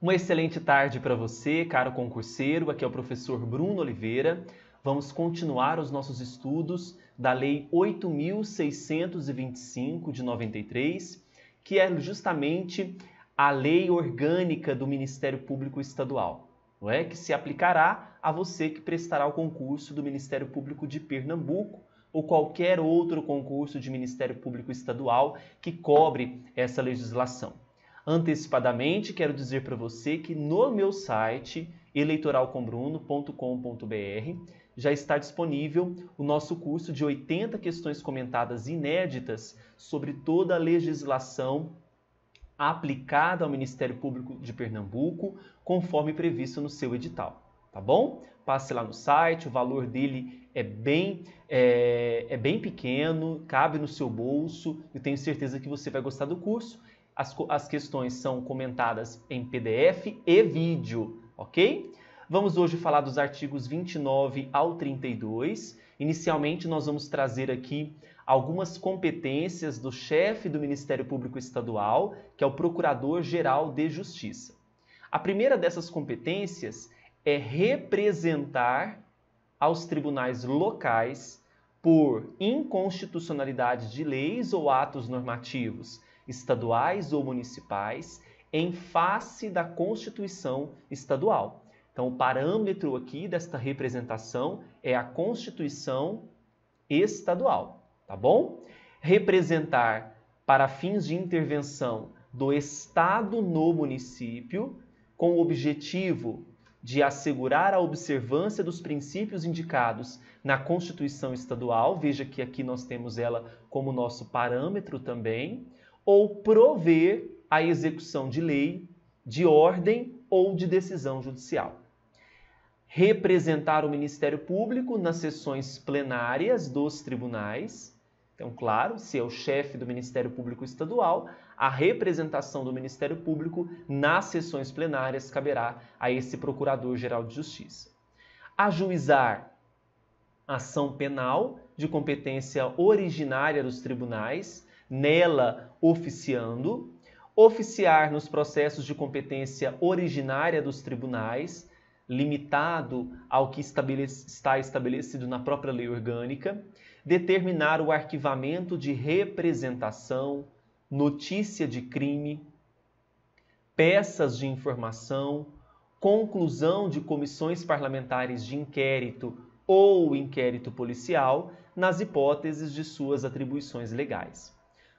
Uma excelente tarde para você, caro concurseiro. Aqui é o professor Bruno Oliveira. Vamos continuar os nossos estudos da Lei 8625 de 93, que é justamente a lei orgânica do Ministério Público Estadual, não é? Que se aplicará a você que prestará o concurso do Ministério Público de Pernambuco ou qualquer outro concurso de Ministério Público Estadual que cobre essa legislação. Antecipadamente, quero dizer para você que no meu site eleitoralcombruno.com.br já está disponível o nosso curso de 80 questões comentadas inéditas sobre toda a legislação aplicada ao Ministério Público de Pernambuco, conforme previsto no seu edital. Tá bom? Passe lá no site, o valor dele é bem, é, é bem pequeno, cabe no seu bolso. e tenho certeza que você vai gostar do curso as, as questões são comentadas em PDF e vídeo, ok? Vamos hoje falar dos artigos 29 ao 32. Inicialmente, nós vamos trazer aqui algumas competências do chefe do Ministério Público Estadual, que é o Procurador-Geral de Justiça. A primeira dessas competências é representar aos tribunais locais por inconstitucionalidade de leis ou atos normativos estaduais ou municipais em face da Constituição estadual. Então, o parâmetro aqui desta representação é a Constituição estadual, tá bom? Representar para fins de intervenção do Estado no município, com o objetivo de assegurar a observância dos princípios indicados na Constituição Estadual, veja que aqui nós temos ela como nosso parâmetro também, ou prover a execução de lei, de ordem ou de decisão judicial. Representar o Ministério Público nas sessões plenárias dos tribunais. Então, claro, se é o chefe do Ministério Público Estadual, a representação do Ministério Público nas sessões plenárias caberá a esse Procurador-Geral de Justiça. Ajuizar ação penal de competência originária dos tribunais, nela oficiando, oficiar nos processos de competência originária dos tribunais, limitado ao que está estabelecido na própria lei orgânica, determinar o arquivamento de representação, notícia de crime, peças de informação, conclusão de comissões parlamentares de inquérito ou inquérito policial nas hipóteses de suas atribuições legais.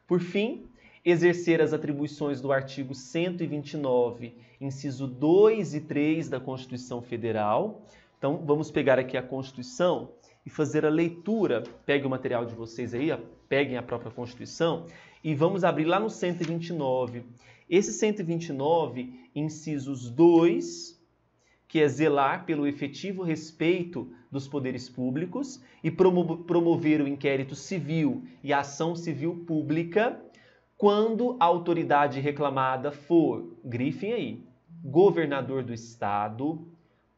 Por fim, exercer as atribuições do artigo 129, inciso 2 e 3 da Constituição Federal. Então, vamos pegar aqui a Constituição e fazer a leitura. Pegue o material de vocês aí, peguem a própria Constituição e vamos abrir lá no 129. Esse 129, incisos 2 que é zelar pelo efetivo respeito dos poderes públicos e promover o inquérito civil e a ação civil pública quando a autoridade reclamada for, grifem aí, governador do estado,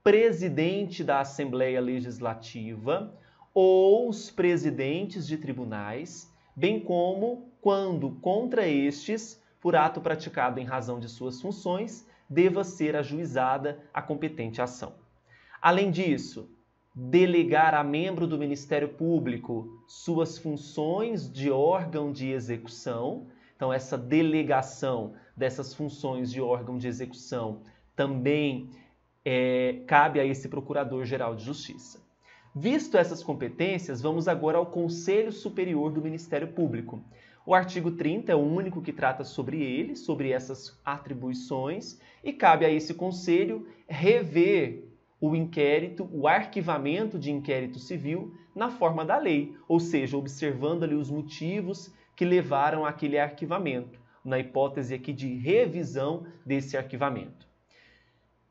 presidente da Assembleia Legislativa ou os presidentes de tribunais, bem como quando contra estes, por ato praticado em razão de suas funções, deva ser ajuizada a competente ação. Além disso, delegar a membro do Ministério Público suas funções de órgão de execução. Então, essa delegação dessas funções de órgão de execução também é, cabe a esse Procurador-Geral de Justiça. Visto essas competências, vamos agora ao Conselho Superior do Ministério Público. O artigo 30 é o único que trata sobre ele, sobre essas atribuições, e cabe a esse conselho rever o inquérito, o arquivamento de inquérito civil na forma da lei, ou seja, observando ali os motivos que levaram àquele arquivamento, na hipótese aqui de revisão desse arquivamento.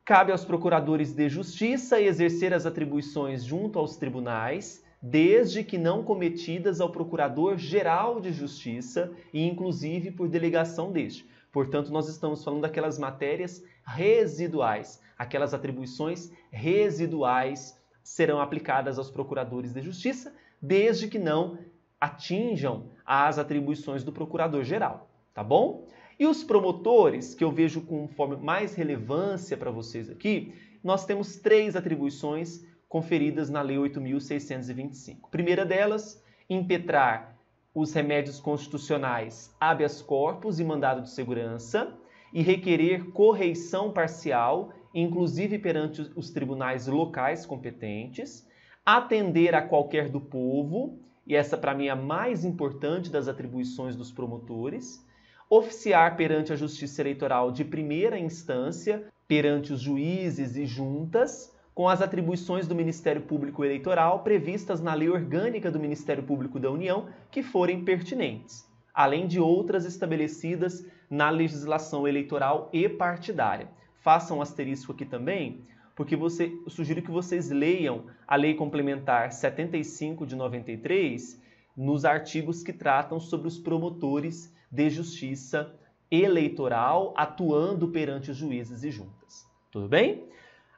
Cabe aos procuradores de justiça exercer as atribuições junto aos tribunais, desde que não cometidas ao Procurador-Geral de Justiça e inclusive por delegação deste. Portanto, nós estamos falando daquelas matérias residuais, aquelas atribuições residuais serão aplicadas aos procuradores de justiça, desde que não atinjam as atribuições do procurador-geral, tá bom? E os promotores, que eu vejo com mais relevância para vocês aqui, nós temos três atribuições conferidas na Lei 8.625. Primeira delas, impetrar os remédios constitucionais habeas corpus e mandado de segurança e requerer correição parcial, inclusive perante os tribunais locais competentes, atender a qualquer do povo, e essa para mim é a mais importante das atribuições dos promotores, oficiar perante a Justiça Eleitoral de primeira instância, perante os juízes e juntas, com as atribuições do Ministério Público Eleitoral previstas na Lei Orgânica do Ministério Público da União, que forem pertinentes, além de outras estabelecidas na legislação eleitoral e partidária. Façam um asterisco aqui também, porque você, eu sugiro que vocês leiam a Lei Complementar 75 de 93 nos artigos que tratam sobre os promotores de justiça eleitoral atuando perante os juízes e juntas. Tudo bem?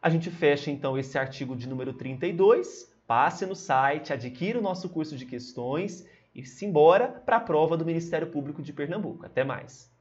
A gente fecha então esse artigo de número 32. Passe no site, adquira o nosso curso de questões e se embora para a prova do Ministério Público de Pernambuco. Até mais!